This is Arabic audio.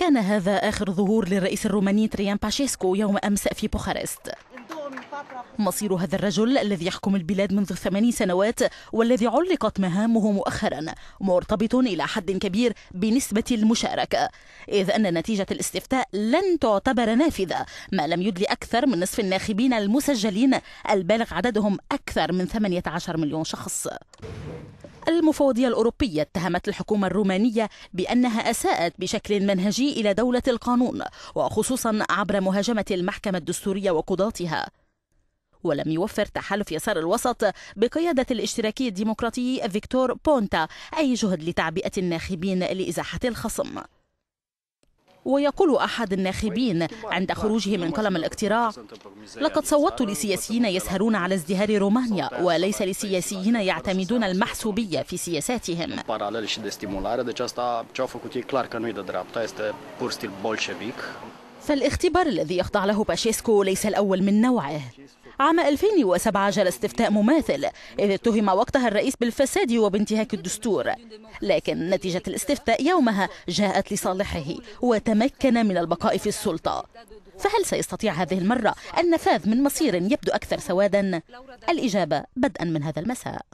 كان هذا آخر ظهور للرئيس الروماني تريان باشيسكو يوم أمس في بوخارست مصير هذا الرجل الذي يحكم البلاد منذ ثماني سنوات والذي علقت مهامه مؤخرا مرتبط إلى حد كبير بنسبة المشاركة إذ أن نتيجة الاستفتاء لن تعتبر نافذة ما لم يدل أكثر من نصف الناخبين المسجلين البالغ عددهم أكثر من 18 مليون شخص المفوضية الأوروبية اتهمت الحكومة الرومانية بأنها أساءت بشكل منهجي إلى دولة القانون وخصوصا عبر مهاجمة المحكمة الدستورية وقضاتها ولم يوفر تحالف يسار الوسط بقيادة الاشتراكي الديمقراطي فيكتور بونتا أي جهد لتعبئة الناخبين لإزاحة الخصم ويقول أحد الناخبين عند خروجه من قلم الاقتراع لقد صوتت لسياسيين يسهرون على ازدهار رومانيا وليس لسياسيين يعتمدون المحسوبية في سياساتهم فالاختبار الذي يخضع له باشيسكو ليس الأول من نوعه عام 2007 جرى استفتاء مماثل إذ اتهم وقتها الرئيس بالفساد وبانتهاك الدستور لكن نتيجة الاستفتاء يومها جاءت لصالحه وتمكن من البقاء في السلطة فهل سيستطيع هذه المرة النفاذ من مصير يبدو أكثر سوادا؟ الإجابة بدءا من هذا المساء